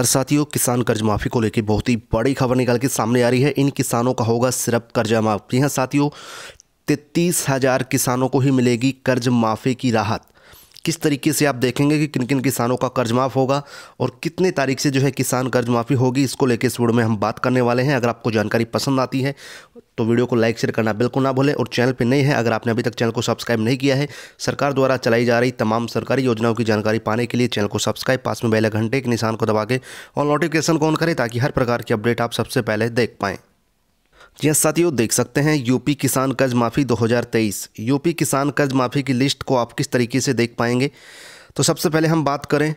और साथियों किसान कर्ज माफी को लेकर बहुत ही बड़ी खबर निकाल के सामने आ रही है इन किसानों का होगा सिर्फ कर्जा माफ जी हाँ साथियों तैतीस हजार किसानों को ही मिलेगी कर्ज माफी की राहत किस तरीके से आप देखेंगे कि किन किन किसानों का कर्ज माफ़ होगा और कितने तारीख से जो है किसान कर्ज माफ़ी होगी इसको लेकर इस वीडियो में हम बात करने वाले हैं अगर आपको जानकारी पसंद आती है तो वीडियो को लाइक शेयर करना बिल्कुल ना भूलें और चैनल पर नहीं है अगर आपने अभी तक चैनल को सब्सक्राइब नहीं किया है सरकार द्वारा चलाई जा रही तमाम सरकारी योजनाओं की जानकारी पाने के लिए चैनल को सब्सक्राइब पास में बेल घंटे के निशान को दबा के और नोटिफिकेशन को ऑन करें ताकि हर प्रकार की अपडेट आप सबसे पहले देख पाएँ जी हाँ साथियों देख सकते हैं यूपी किसान कर्ज माफ़ी 2023 यूपी किसान कर्ज माफ़ी की लिस्ट को आप किस तरीके से देख पाएंगे तो सबसे पहले हम बात करें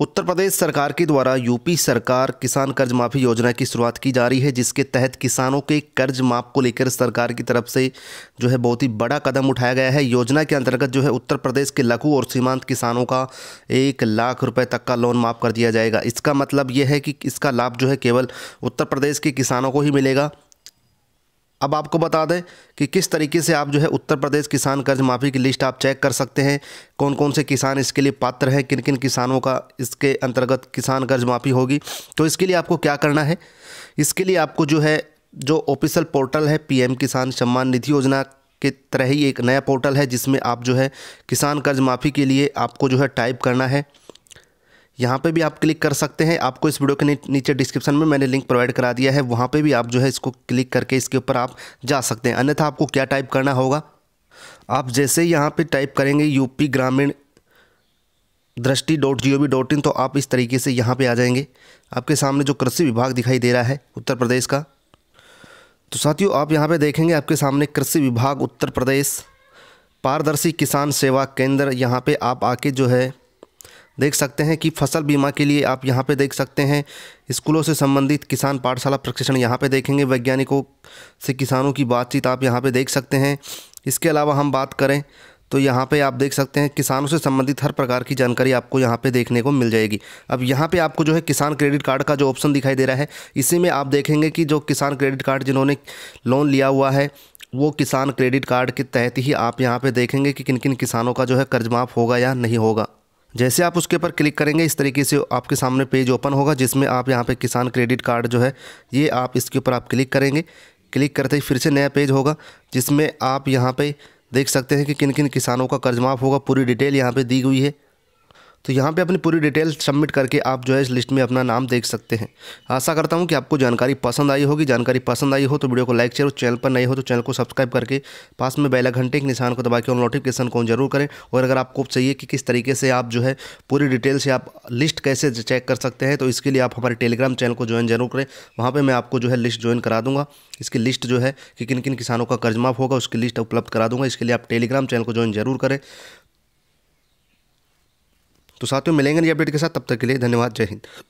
उत्तर प्रदेश सरकार के द्वारा यूपी सरकार किसान कर्ज माफ़ी योजना की शुरुआत की जा रही है जिसके तहत किसानों के कर्ज माफ़ को लेकर सरकार की तरफ से जो है बहुत ही बड़ा कदम उठाया गया है योजना के अंतर्गत जो है उत्तर प्रदेश के लघु और सीमांत किसानों का एक लाख रुपए तक का लोन माफ़ कर दिया जाएगा इसका मतलब यह है कि इसका लाभ जो है केवल उत्तर प्रदेश के किसानों को ही मिलेगा अब आपको बता दें कि किस तरीके से आप जो है उत्तर प्रदेश किसान कर्ज माफ़ी की लिस्ट आप चेक कर सकते हैं कौन कौन से किसान इसके लिए पात्र हैं किन किन किसानों का इसके अंतर्गत किसान कर्ज माफ़ी होगी तो इसके लिए आपको क्या करना है इसके लिए आपको जो है जो ऑफिशियल पोर्टल है पीएम किसान सम्मान निधि योजना के तरह ही एक नया पोर्टल है जिसमें आप जो है किसान कर्ज माफ़ी के लिए आपको जो है टाइप करना है यहाँ पे भी आप क्लिक कर सकते हैं आपको इस वीडियो के नीचे डिस्क्रिप्शन में मैंने लिंक प्रोवाइड करा दिया है वहाँ पे भी आप जो है इसको क्लिक करके इसके ऊपर आप जा सकते हैं अन्यथा आपको क्या टाइप करना होगा आप जैसे यहाँ पे टाइप करेंगे UP Gramin Drishti dot G O V dot in तो आप इस तरीके से यहाँ पर आ जाएंगे आपके सामने जो कृषि विभाग दिखाई दे रहा है उत्तर प्रदेश का तो साथियों आप यहाँ पर देखेंगे आपके सामने कृषि विभाग उत्तर प्रदेश पारदर्शी किसान सेवा केंद्र यहाँ पर आप आके जो है देख सकते हैं कि फसल बीमा के लिए आप यहाँ पे देख सकते हैं स्कूलों से संबंधित किसान पाठशाला प्रशिक्षण यहाँ पे देखेंगे वैज्ञानिकों से किसानों की बातचीत आप यहाँ पे देख सकते हैं इसके अलावा हम बात करें तो यहाँ पे आप देख सकते हैं किसानों से संबंधित हर प्रकार की जानकारी आपको यहाँ पे देखने को मिल जाएगी अब यहाँ पे आपको जो है किसान क्रेडिट कार्ड का जो ऑप्शन दिखाई दे रहा है इसी में आप देखेंगे कि जो किसान क्रेडिट कार्ड जिन्होंने लोन लिया हुआ है वो किसान क्रेडिट कार्ड के तहत ही आप यहाँ पर देखेंगे कि किन किन किसानों का जो है कर्ज माफ़ होगा या नहीं होगा जैसे आप उसके ऊपर क्लिक करेंगे इस तरीके से आपके सामने पेज ओपन होगा जिसमें आप यहाँ पे किसान क्रेडिट कार्ड जो है ये आप इसके ऊपर आप क्लिक करेंगे क्लिक करते ही फिर से नया पेज होगा जिसमें आप यहाँ पे देख सकते हैं कि किन किन किसानों का कर्ज माफ़ होगा पूरी डिटेल यहाँ पे दी हुई है तो यहाँ पे अपनी पूरी डिटेल सबमिट करके आप जो है इस लिस्ट में अपना नाम देख सकते हैं आशा करता हूँ कि आपको जानकारी पसंद आई होगी जानकारी पसंद आई हो तो वीडियो को लाइक शेयर और चैनल पर नहीं हो तो चैनल को सब्सक्राइब करके पास में बेला घंटे के निशान को दबा के और नोटिफिकेशन को जरूर करें और अगर आपको चाहिए कि किस तरीके से आप जो है पूरी डिटेल से आप लिस्ट कैसे चेक कर सकते हैं तो इसके लिए आप हमारे टेलीग्राम चैनल को ज्वाइन जरूर करें वहाँ पर मैं आपको जो है लिस्ट ज्वाइन करा दूँगा इसकी लिस्ट जो है कि किन किन किसानों का कर्ज माफ होगा उसकी लिस्ट उपलब्ध करा दूँगा इसके लिए आप टेलीग्राम चैनल को ज्वाइन जरूर करें तो साथियों मिलेंगे नई अपडेट के साथ तब तक के लिए धन्यवाद जय हिंद